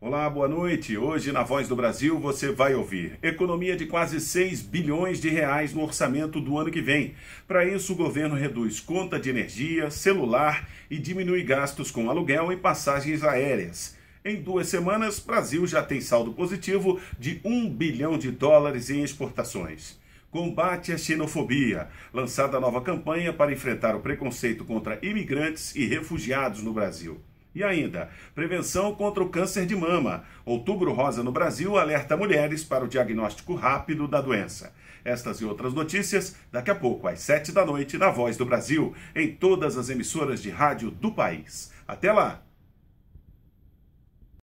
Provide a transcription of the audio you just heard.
Olá, boa noite. Hoje na Voz do Brasil você vai ouvir economia de quase 6 bilhões de reais no orçamento do ano que vem. Para isso, o governo reduz conta de energia, celular e diminui gastos com aluguel e passagens aéreas. Em duas semanas, Brasil já tem saldo positivo de 1 bilhão de dólares em exportações. Combate à xenofobia. Lançada nova campanha para enfrentar o preconceito contra imigrantes e refugiados no Brasil. E ainda, prevenção contra o câncer de mama. Outubro Rosa no Brasil alerta mulheres para o diagnóstico rápido da doença. Estas e outras notícias daqui a pouco, às sete da noite, na Voz do Brasil, em todas as emissoras de rádio do país. Até lá!